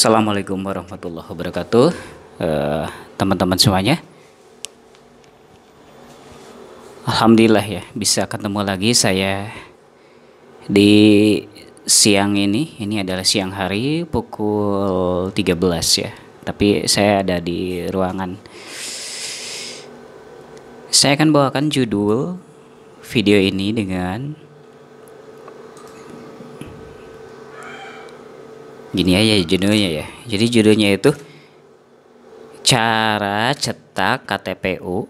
Assalamualaikum warahmatullahi wabarakatuh teman eh, Teman-teman semuanya Alhamdulillah ya bisa ketemu lagi saya Di siang ini Ini adalah siang hari pukul 13 ya Tapi saya ada di ruangan Saya akan bawakan judul video ini dengan gini aja judulnya ya jadi judulnya itu cara cetak KTPU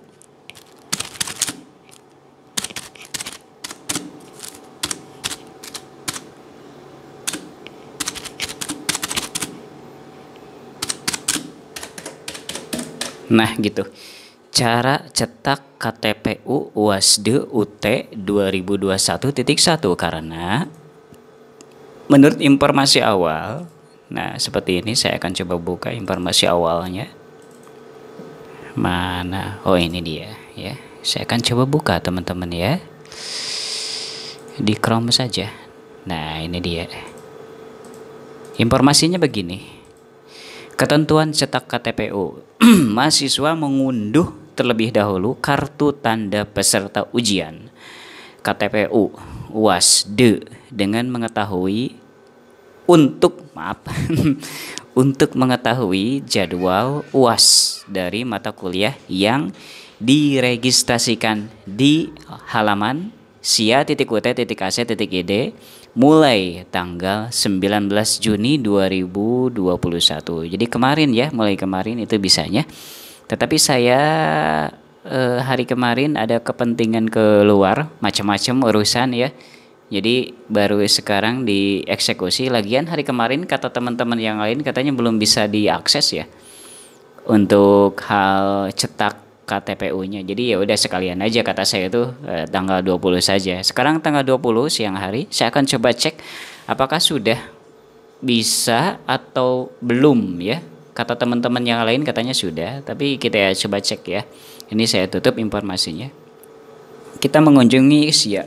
Nah gitu Cara cetak KTPU UASDE UT 2021.1 karena menurut informasi awal Nah, seperti ini saya akan coba buka informasi awalnya. Mana? Oh, ini dia ya. Saya akan coba buka teman-teman ya. Di Chrome saja. Nah, ini dia. Informasinya begini. Ketentuan cetak KTPU. Mahasiswa mengunduh terlebih dahulu kartu tanda peserta ujian KTPU UAS D dengan mengetahui untuk maaf untuk mengetahui jadwal UAS dari mata kuliah yang diregistrasikan di halaman sia.ut.ac.id mulai tanggal 19 Juni 2021. Jadi kemarin ya, mulai kemarin itu bisanya. Tetapi saya eh, hari kemarin ada kepentingan keluar, macam-macam urusan ya jadi baru sekarang dieksekusi. Lagian hari kemarin kata teman-teman yang lain katanya belum bisa diakses ya untuk hal cetak KTPU-nya. Jadi ya udah sekalian aja kata saya itu eh, tanggal 20 saja. Sekarang tanggal 20 siang hari saya akan coba cek apakah sudah bisa atau belum ya. Kata teman-teman yang lain katanya sudah, tapi kita ya coba cek ya. Ini saya tutup informasinya. Kita mengunjungi Ya.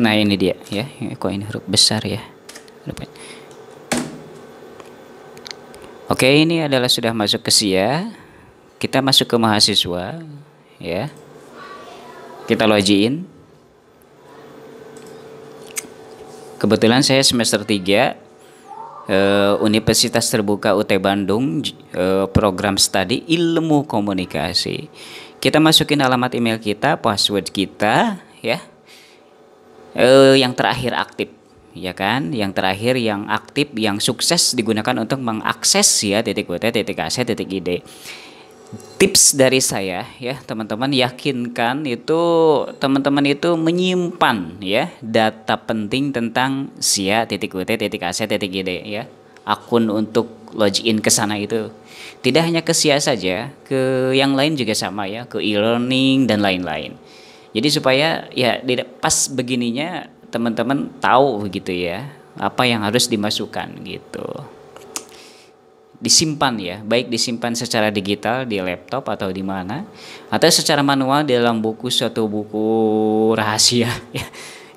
Nah ini dia ya, kok ini huruf besar ya. Oke ini adalah sudah masuk ke SIA. Kita masuk ke mahasiswa ya. Kita login. Kebetulan saya semester 3 eh, Universitas Terbuka UT Bandung eh, program studi ilmu komunikasi. Kita masukin alamat email kita, password kita, ya eh, yang terakhir aktif ya kan yang terakhir yang aktif yang sukses digunakan untuk mengakses ya titik WT, titik AC titik ID tips dari saya ya teman-teman yakinkan itu teman-teman itu menyimpan ya data penting tentang SIA titik WT, titik AC titik ID ya akun untuk login ke sana itu tidak hanya ke SIA saja ke yang lain juga sama ya ke e-learning dan lain-lain jadi supaya ya tidak pas begininya teman-teman tahu gitu ya apa yang harus dimasukkan gitu. Disimpan ya, baik disimpan secara digital di laptop atau di mana atau secara manual di dalam buku suatu buku rahasia ya.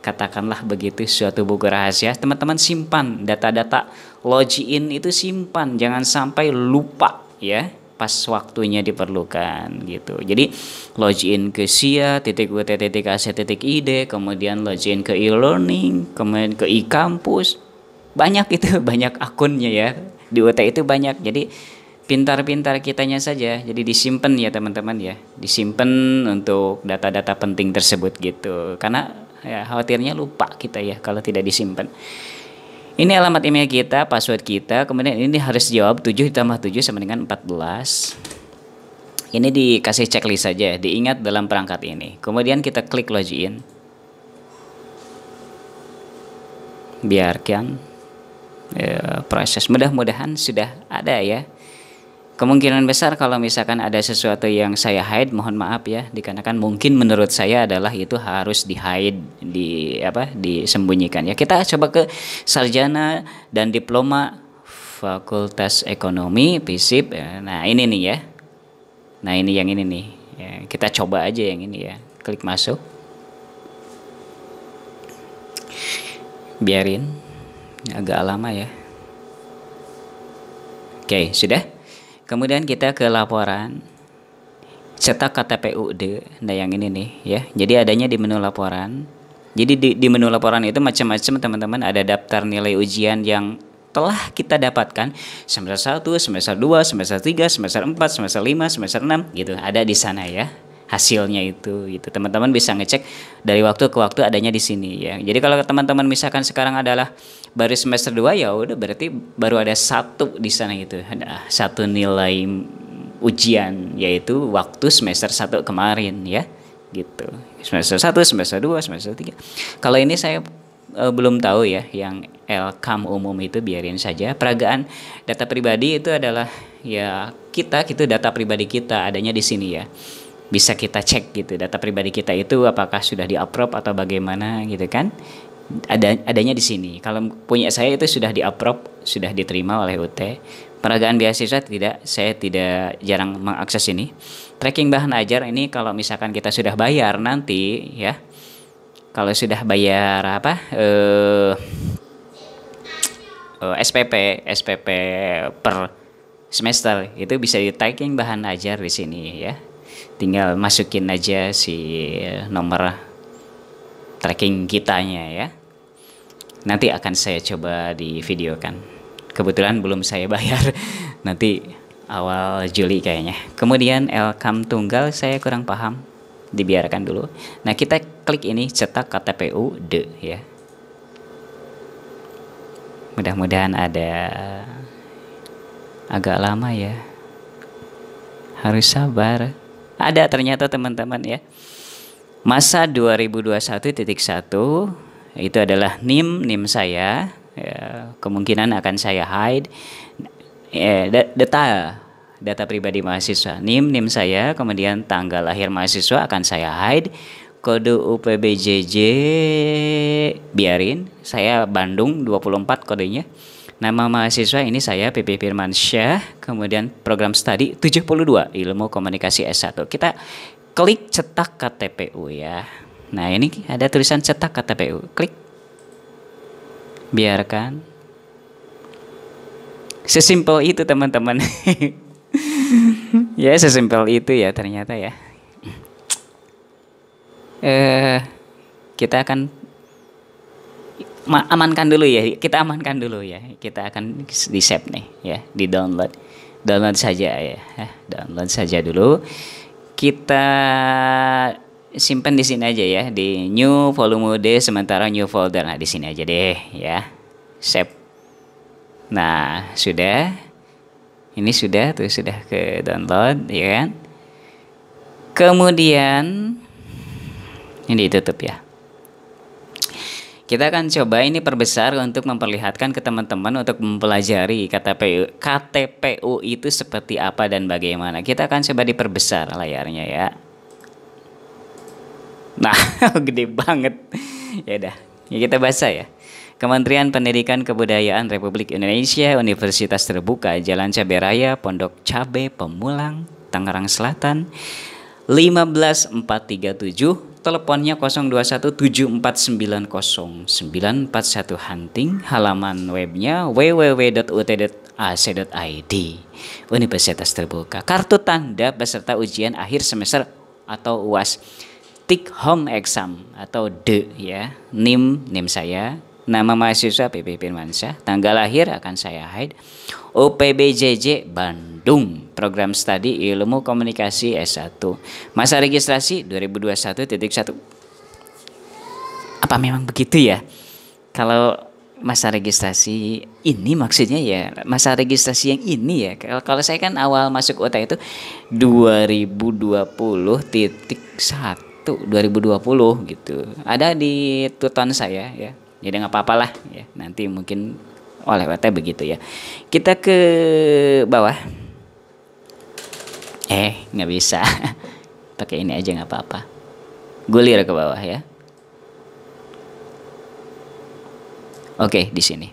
Katakanlah begitu suatu buku rahasia, teman-teman simpan data-data login itu simpan, jangan sampai lupa ya pas waktunya diperlukan gitu. Jadi login ke SIA, titik UT, titik AC, titik ID, kemudian login ke e-learning, kemudian ke e-kampus. Banyak itu, banyak akunnya ya. Di UT itu banyak. Jadi pintar-pintar kitanya saja. Jadi disimpan ya teman-teman ya. Disimpan untuk data-data penting tersebut gitu. Karena ya khawatirnya lupa kita ya kalau tidak disimpan. Ini alamat email kita, password kita. Kemudian ini harus jawab 7 ditambah 7 sama dengan 14. Ini dikasih checklist saja, diingat dalam perangkat ini. Kemudian kita klik login. Biarkan ya, proses. Mudah-mudahan sudah ada ya. Kemungkinan besar kalau misalkan ada sesuatu yang saya hide, mohon maaf ya, dikarenakan mungkin menurut saya adalah itu harus di hide, di apa, disembunyikan ya. Kita coba ke sarjana dan diploma Fakultas Ekonomi FISIP. Nah ini nih ya, nah ini yang ini nih. Ya, kita coba aja yang ini ya, klik masuk. Biarin, agak lama ya. Oke, sudah. Kemudian kita ke laporan cetak KTP KTPUD. Nah, yang ini nih ya. Jadi adanya di menu laporan. Jadi di, di menu laporan itu macam-macam teman-teman ada daftar nilai ujian yang telah kita dapatkan semester 1, semester 2, semester 3, semester 4, semester 5, semester 6 gitu. Ada di sana ya hasilnya itu gitu. Teman-teman bisa ngecek dari waktu ke waktu adanya di sini ya. Jadi kalau teman-teman misalkan sekarang adalah baru semester 2 ya udah berarti baru ada satu di sana gitu. Ada satu nilai ujian yaitu waktu semester 1 kemarin ya. Gitu. Semester 1, semester 2, semester 3. Kalau ini saya uh, belum tahu ya yang LKAM umum itu biarin saja. Peragaan data pribadi itu adalah ya kita gitu data pribadi kita adanya di sini ya bisa kita cek gitu data pribadi kita itu apakah sudah di-approve atau bagaimana gitu kan ada adanya di sini. Kalau punya saya itu sudah approve sudah diterima oleh UT. Peragaan beasiswa tidak, saya tidak jarang mengakses ini. Tracking bahan ajar ini kalau misalkan kita sudah bayar nanti ya. Kalau sudah bayar apa? Eh, eh SPP, SPP per semester itu bisa di tracking bahan ajar di sini ya tinggal masukin aja si eh, nomor tracking kitanya ya nanti akan saya coba di video kan kebetulan belum saya bayar nanti awal Juli kayaknya kemudian Elkam tunggal saya kurang paham dibiarkan dulu nah kita klik ini cetak KTPU de ya mudah-mudahan ada agak lama ya harus sabar ada ternyata teman-teman ya. Masa 2021.1 itu adalah NIM NIM saya. Ya, kemungkinan akan saya hide ya, data data pribadi mahasiswa NIM NIM saya kemudian tanggal lahir mahasiswa akan saya hide kode UPBJJ biarin saya Bandung 24 kodenya Nama mahasiswa ini saya PP Firman Syah, kemudian program studi 72 Ilmu Komunikasi S1. Kita klik cetak KTPU ya. Nah, ini ada tulisan cetak KTPU. Klik. Biarkan. Sesimpel itu, teman-teman. ya, sesimpel itu ya ternyata ya. Eh, kita akan amankan dulu ya kita amankan dulu ya kita akan di save nih ya di download download saja ya download saja dulu kita simpan di sini aja ya di new volume D sementara new folder nah di sini aja deh ya save nah sudah ini sudah tuh sudah ke download ya kan kemudian ini ditutup ya kita akan coba ini perbesar untuk memperlihatkan ke teman-teman untuk mempelajari KTPU, KTPU itu seperti apa dan bagaimana. Kita akan coba diperbesar layarnya ya. Nah, gede banget. Ya udah, ya kita baca ya. Kementerian Pendidikan Kebudayaan Republik Indonesia, Universitas Terbuka, Jalan Cabe Raya, Pondok Cabe, Pemulang, Tangerang Selatan, 15437 teleponnya 0217490941 Hunting, halaman webnya www.ut.ac.id. Universitas Terbuka. Kartu tanda peserta ujian akhir semester atau UAS. Tik Home Exam atau D ya. NIM NIM saya, nama mahasiswa PP Firmansyah, tanggal lahir akan saya hide. UPBJJ Bandung Program Studi Ilmu Komunikasi S1 Masa registrasi 2021.1 Apa memang begitu ya? Kalau masa registrasi ini maksudnya ya masa registrasi yang ini ya kalau kalau saya kan awal masuk UT itu 2020.1 2020 gitu ada di tuton saya ya jadi nggak apa-apalah ya nanti mungkin oleh oh, WT begitu ya. Kita ke bawah. Eh, nggak bisa. Pakai ini aja nggak apa-apa. Gulir ke bawah ya. Oke, di sini.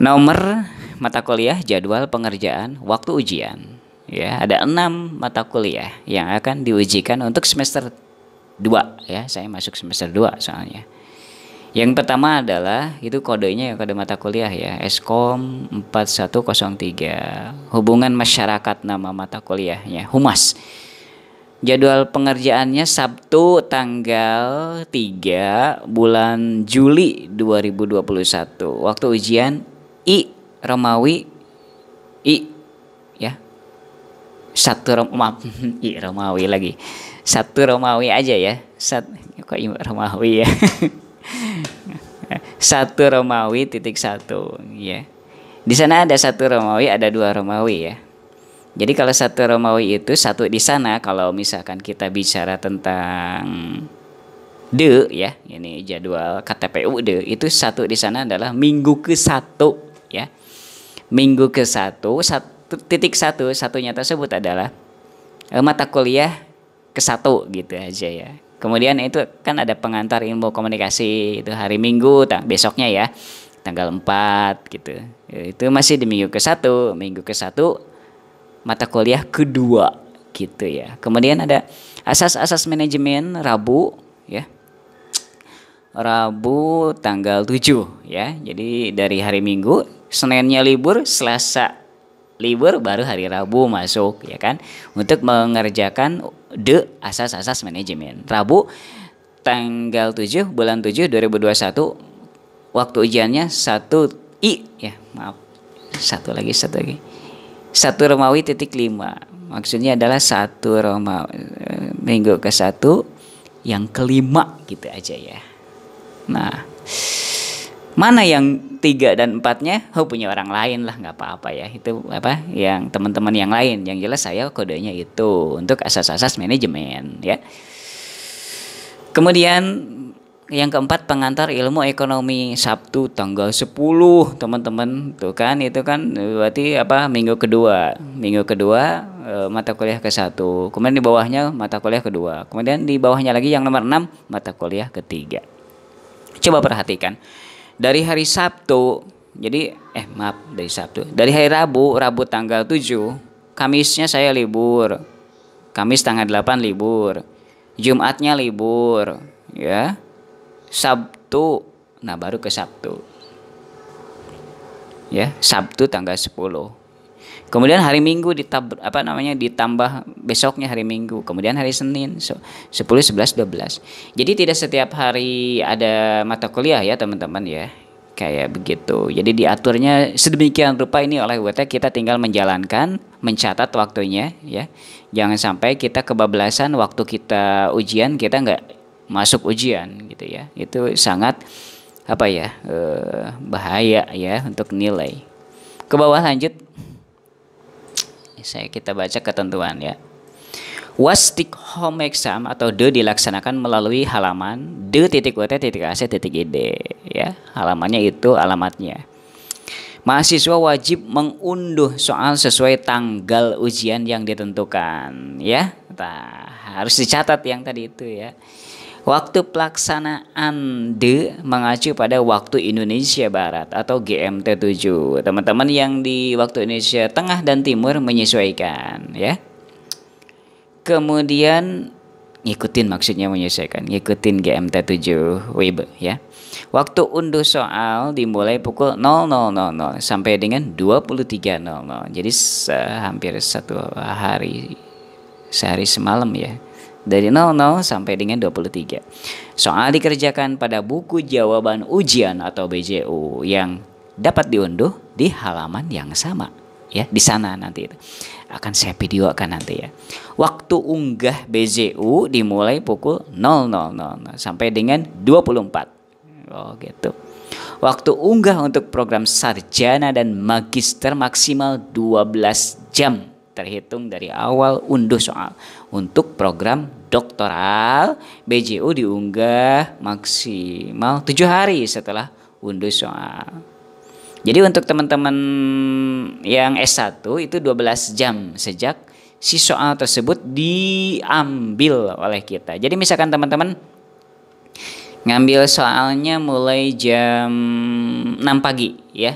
Nomor mata kuliah, jadwal pengerjaan, waktu ujian. Ya, ada enam mata kuliah yang akan diujikan untuk semester 2 ya. Saya masuk semester 2 soalnya. Yang pertama adalah itu kodenya ya kode mata kuliah ya, Eskom 4103. Hubungan masyarakat nama mata kuliahnya, Humas. Jadwal pengerjaannya Sabtu tanggal 3 bulan Juli 2021. Waktu ujian I Romawi I ya. Satu Rom I Romawi lagi. Satu Romawi aja ya. satu Romawi ya. satu Romawi titik satu ya di sana ada satu Romawi ada dua Romawi ya jadi kalau satu Romawi itu satu di sana kalau misalkan kita bicara tentang de ya ini jadwal KTPU de itu satu di sana adalah minggu ke satu ya minggu ke satu satu titik satu satunya tersebut adalah eh, mata kuliah ke satu gitu aja ya Kemudian itu kan ada pengantar ilmu komunikasi itu hari Minggu tang besoknya ya tanggal 4 gitu. Itu masih di minggu ke-1, minggu ke-1 mata kuliah kedua gitu ya. Kemudian ada asas-asas manajemen Rabu ya. Rabu tanggal 7 ya. Jadi dari hari Minggu, Seninnya libur, Selasa libur baru hari Rabu masuk ya kan untuk mengerjakan de asas-asas manajemen. Rabu tanggal 7 bulan 7 2021 waktu ujiannya 1 I ya maaf satu lagi satu lagi satu Romawi titik lima maksudnya adalah satu Romawi eh, minggu ke satu yang kelima gitu aja ya nah mana yang tiga dan empatnya oh punya orang lain lah nggak apa-apa ya itu apa yang teman-teman yang lain yang jelas saya kodenya itu untuk asas-asas manajemen ya kemudian yang keempat pengantar ilmu ekonomi Sabtu tanggal 10 teman-teman tuh kan itu kan berarti apa minggu kedua minggu kedua e, mata kuliah ke satu kemudian di bawahnya mata kuliah kedua kemudian di bawahnya lagi yang nomor enam mata kuliah ketiga coba perhatikan dari hari Sabtu jadi eh maaf dari Sabtu dari hari Rabu Rabu tanggal 7 Kamisnya saya libur Kamis tanggal 8 libur Jumatnya libur ya Sabtu nah baru ke Sabtu ya Sabtu tanggal 10 Kemudian hari Minggu ditab apa namanya ditambah besoknya hari Minggu, kemudian hari Senin. So, 10, 11, 12. Jadi tidak setiap hari ada mata kuliah ya, teman-teman ya. Kayak begitu. Jadi diaturnya sedemikian rupa ini oleh WT kita tinggal menjalankan, mencatat waktunya ya. Jangan sampai kita kebablasan waktu kita ujian kita nggak masuk ujian gitu ya. Itu sangat apa ya eh, bahaya ya untuk nilai. Ke bawah lanjut saya kita baca ketentuan ya. Wastik home exam atau de dilaksanakan melalui halaman de titik ut titik ac titik id ya halamannya itu alamatnya mahasiswa wajib mengunduh soal sesuai tanggal ujian yang ditentukan ya nah, harus dicatat yang tadi itu ya Waktu pelaksanaan D mengacu pada waktu Indonesia Barat atau GMT 7. Teman-teman yang di waktu Indonesia Tengah dan Timur menyesuaikan ya. Kemudian ngikutin maksudnya menyesuaikan, ngikutin GMT 7 WIB ya. Waktu unduh soal dimulai pukul 00.00 sampai dengan 23.00. Jadi hampir satu hari sehari semalam ya dari 00 sampai dengan 23. Soal dikerjakan pada buku jawaban ujian atau BJU yang dapat diunduh di halaman yang sama ya di sana nanti itu akan saya videokan nanti ya waktu unggah BJU dimulai pukul 00 sampai dengan 24 oh gitu waktu unggah untuk program sarjana dan magister maksimal 12 jam terhitung dari awal unduh soal untuk program doktoral BJU diunggah maksimal tujuh hari setelah unduh soal. Jadi untuk teman-teman yang S1 itu 12 jam sejak si soal tersebut diambil oleh kita. Jadi misalkan teman-teman ngambil soalnya mulai jam 6 pagi ya.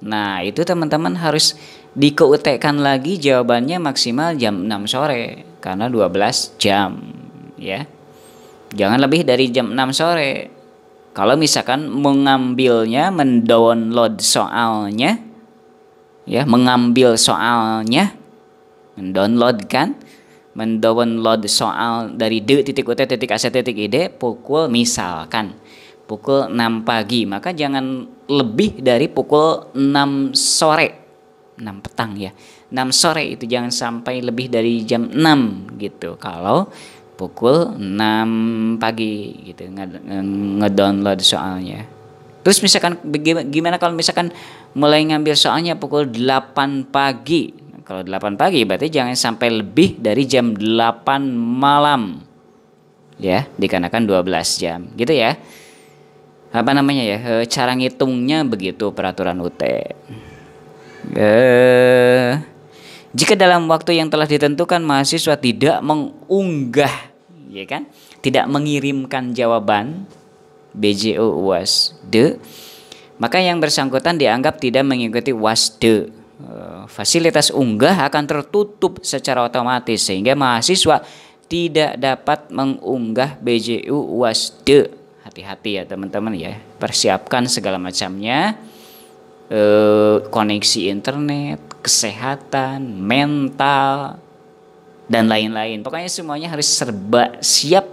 Nah, itu teman-teman harus dikeutekan lagi jawabannya maksimal jam 6 sore karena 12 jam ya. Jangan lebih dari jam 6 sore. Kalau misalkan mengambilnya mendownload soalnya ya, mengambil soalnya mendownload kan mendownload soal dari de titik ut titik titik ide pukul misalkan pukul 6 pagi maka jangan lebih dari pukul 6 sore 6 petang ya 6 sore itu jangan sampai lebih dari jam 6 gitu kalau pukul 6 pagi gitu ngedownload soalnya terus misalkan gimana kalau misalkan mulai ngambil soalnya pukul 8 pagi kalau 8 pagi berarti jangan sampai lebih dari jam 8 malam ya dikarenakan 12 jam gitu ya apa namanya ya cara ngitungnya begitu peraturan UT Eh, jika dalam waktu yang telah ditentukan mahasiswa tidak mengunggah, ya kan? Tidak mengirimkan jawaban BJO was maka yang bersangkutan dianggap tidak mengikuti was eh, Fasilitas unggah akan tertutup secara otomatis sehingga mahasiswa tidak dapat mengunggah BJU wasde. Hati-hati ya teman-teman ya. Persiapkan segala macamnya. E, koneksi internet, kesehatan, mental, dan lain-lain. Pokoknya semuanya harus serba siap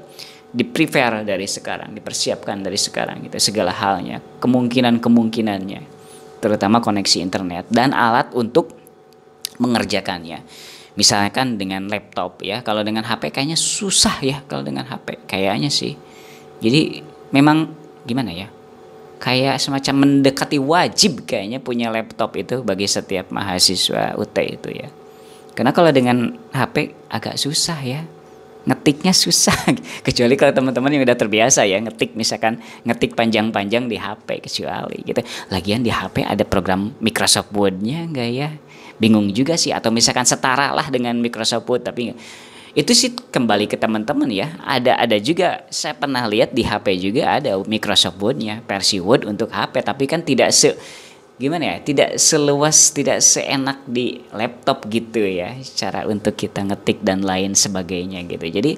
di prepare dari sekarang, dipersiapkan dari sekarang gitu segala halnya, kemungkinan-kemungkinannya, terutama koneksi internet dan alat untuk mengerjakannya. Misalkan dengan laptop ya, kalau dengan HP kayaknya susah ya kalau dengan HP, kayaknya sih. Jadi memang gimana ya? kayak semacam mendekati wajib kayaknya punya laptop itu bagi setiap mahasiswa UT itu ya. Karena kalau dengan HP agak susah ya. Ngetiknya susah kecuali kalau teman-teman yang udah terbiasa ya ngetik misalkan ngetik panjang-panjang di HP kecuali gitu. Lagian di HP ada program Microsoft Word-nya enggak ya? Bingung juga sih atau misalkan setara lah dengan Microsoft Word tapi enggak itu sih kembali ke teman-teman ya. Ada ada juga saya pernah lihat di HP juga ada Microsoft word ya versi Word untuk HP tapi kan tidak se gimana ya tidak seluas tidak seenak di laptop gitu ya cara untuk kita ngetik dan lain sebagainya gitu jadi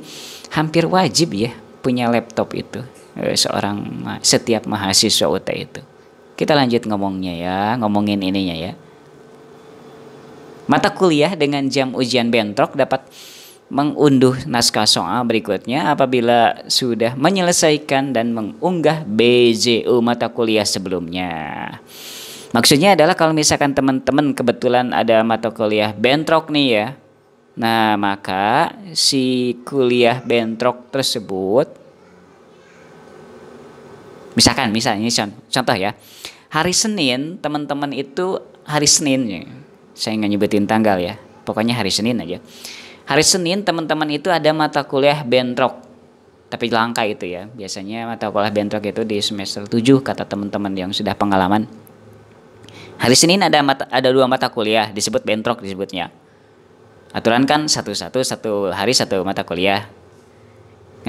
hampir wajib ya punya laptop itu eh, seorang setiap mahasiswa UT itu kita lanjut ngomongnya ya ngomongin ininya ya mata kuliah dengan jam ujian bentrok dapat mengunduh naskah soal berikutnya apabila sudah menyelesaikan dan mengunggah BJU mata kuliah sebelumnya. Maksudnya adalah kalau misalkan teman-teman kebetulan ada mata kuliah bentrok nih ya. Nah, maka si kuliah bentrok tersebut misalkan misalnya contoh ya. Hari Senin teman-teman itu hari Senin. Saya nggak nyebutin tanggal ya. Pokoknya hari Senin aja Hari Senin teman-teman itu ada mata kuliah bentrok. Tapi langka itu ya. Biasanya mata kuliah bentrok itu di semester 7 kata teman-teman yang sudah pengalaman. Hari Senin ada mata, ada dua mata kuliah disebut bentrok disebutnya. Aturan kan satu-satu satu hari satu mata kuliah.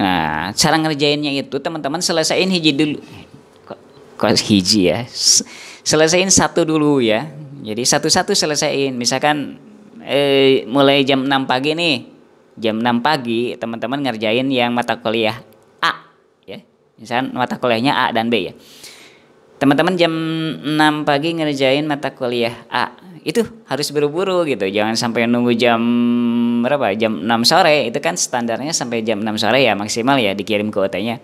Nah, cara ngerjainnya itu teman-teman selesaiin hiji dulu. Kok, hiji ya? Selesaiin satu dulu ya. Jadi satu-satu selesaiin. Misalkan eh, mulai jam 6 pagi nih. Jam 6 pagi teman-teman ngerjain yang mata kuliah A ya. Misalkan mata kuliahnya A dan B ya. Teman-teman jam 6 pagi ngerjain mata kuliah A. Itu harus buru-buru gitu. Jangan sampai nunggu jam berapa? Jam 6 sore. Itu kan standarnya sampai jam 6 sore ya maksimal ya dikirim ke OT-nya.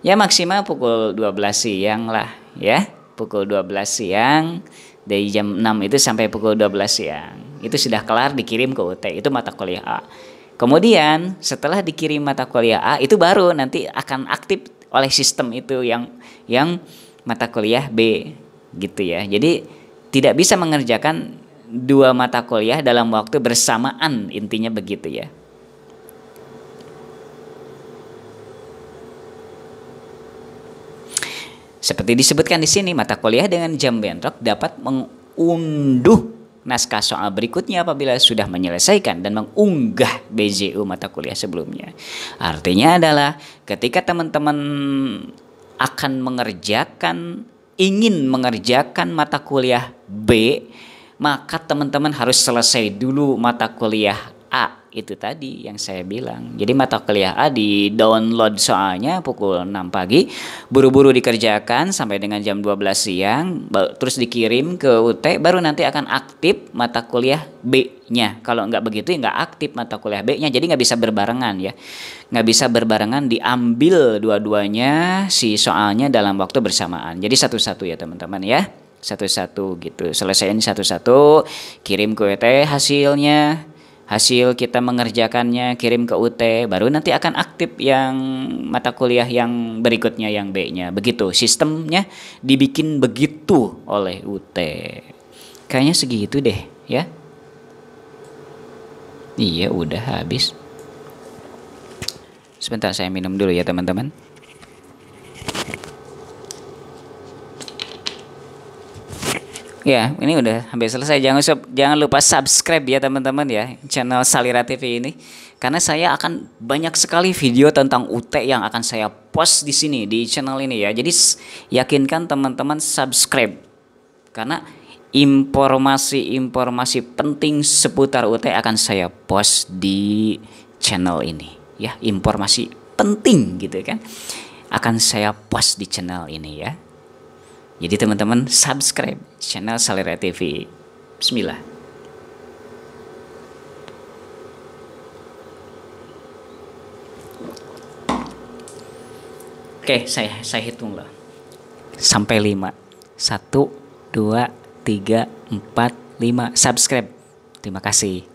Ya maksimal pukul 12 siang lah ya. Pukul 12 siang dari jam 6 itu sampai pukul 12 siang. Itu sudah kelar dikirim ke UT, itu mata kuliah A. Kemudian setelah dikirim mata kuliah A itu baru nanti akan aktif oleh sistem itu yang yang mata kuliah B gitu ya. Jadi tidak bisa mengerjakan dua mata kuliah dalam waktu bersamaan intinya begitu ya. Seperti disebutkan di sini, mata kuliah dengan jam bentrok dapat mengunduh naskah soal berikutnya apabila sudah menyelesaikan dan mengunggah BJU mata kuliah sebelumnya. Artinya adalah ketika teman-teman akan mengerjakan ingin mengerjakan mata kuliah B, maka teman-teman harus selesai dulu mata kuliah itu tadi yang saya bilang. Jadi mata kuliah A di download soalnya pukul 6 pagi, buru-buru dikerjakan sampai dengan jam 12 siang, terus dikirim ke UT, baru nanti akan aktif mata kuliah B-nya. Kalau nggak begitu ya nggak aktif mata kuliah B-nya, jadi nggak bisa berbarengan ya. Nggak bisa berbarengan diambil dua-duanya si soalnya dalam waktu bersamaan. Jadi satu-satu ya teman-teman ya satu-satu gitu selesaiin satu-satu kirim ke UT hasilnya hasil kita mengerjakannya kirim ke UT baru nanti akan aktif yang mata kuliah yang berikutnya yang B-nya begitu sistemnya dibikin begitu oleh UT kayaknya segitu deh ya iya udah habis sebentar saya minum dulu ya teman-teman Ya, ini udah hampir selesai. Jangan jangan lupa subscribe ya teman-teman ya channel Salira TV ini karena saya akan banyak sekali video tentang UT yang akan saya post di sini di channel ini ya. Jadi yakinkan teman-teman subscribe karena informasi-informasi penting seputar UT akan saya post di channel ini ya. Informasi penting gitu kan akan saya post di channel ini ya. Jadi teman-teman subscribe channel Salera TV. Bismillah. Oke, saya saya hitung loh. Sampai 5. 1 2 3 4 5 subscribe. Terima kasih.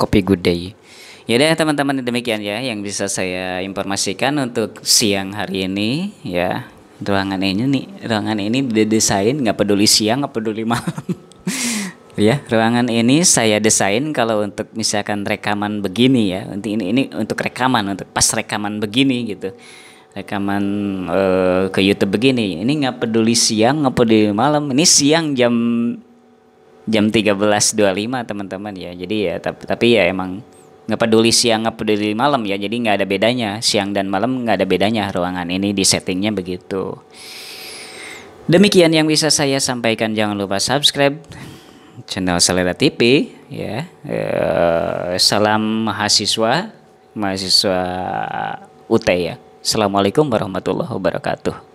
Kopi Good Day. Ya deh teman-teman demikian ya yang bisa saya informasikan untuk siang hari ini ya. Ruangan ini nih, ruangan ini didesain nggak peduli siang, nggak peduli malam. ya, ruangan ini saya desain kalau untuk misalkan rekaman begini ya. Untuk ini ini untuk rekaman, untuk pas rekaman begini gitu. Rekaman uh, ke YouTube begini. Ini nggak peduli siang, nggak peduli malam. Ini siang jam jam 13.25 teman-teman ya. Jadi ya tapi, tapi ya emang nggak peduli siang nggak peduli malam ya jadi nggak ada bedanya siang dan malam nggak ada bedanya ruangan ini di settingnya begitu demikian yang bisa saya sampaikan jangan lupa subscribe channel Selera TV ya uh, salam mahasiswa mahasiswa UT ya assalamualaikum warahmatullahi wabarakatuh